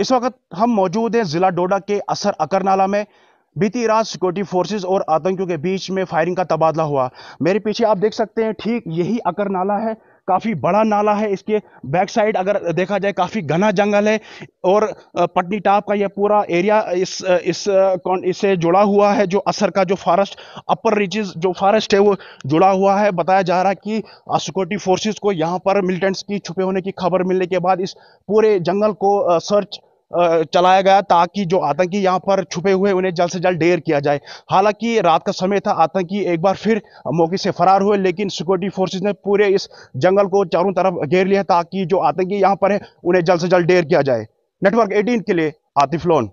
इस वक्त हम मौजूद हैं जिला डोडा के असर अकरनाला में बीती रात सिक्योरिटी फोर्सेज और आतंकियों के बीच में फायरिंग का तबादला हुआ मेरे पीछे आप देख सकते हैं ठीक यही अकर नाला है काफ़ी बड़ा नाला है इसके बैक साइड अगर देखा जाए काफ़ी घना जंगल है और पटनी टाप का यह पूरा एरिया इस इस इससे जुड़ा हुआ है जो असर का जो फॉरेस्ट अपर रिचेज जो फॉरेस्ट है वो जुड़ा हुआ है बताया जा रहा है कि सिक्योरिटी फोर्सेज को यहाँ पर मिलिटेंट्स की छुपे होने की खबर मिलने के बाद इस पूरे जंगल को सर्च चलाया गया ताकि जो आतंकी यहाँ पर छुपे हुए उन्हें जल्द से जल्द ढेर किया जाए हालांकि रात का समय था आतंकी एक बार फिर मौके से फरार हुए लेकिन सिक्योरिटी फोर्सेज ने पूरे इस जंगल को चारों तरफ घेर लिया ताकि जो आतंकी यहाँ पर है उन्हें जल्द से जल्द ढेर किया जाए नेटवर्क एटीन के लिए आतिफ लोन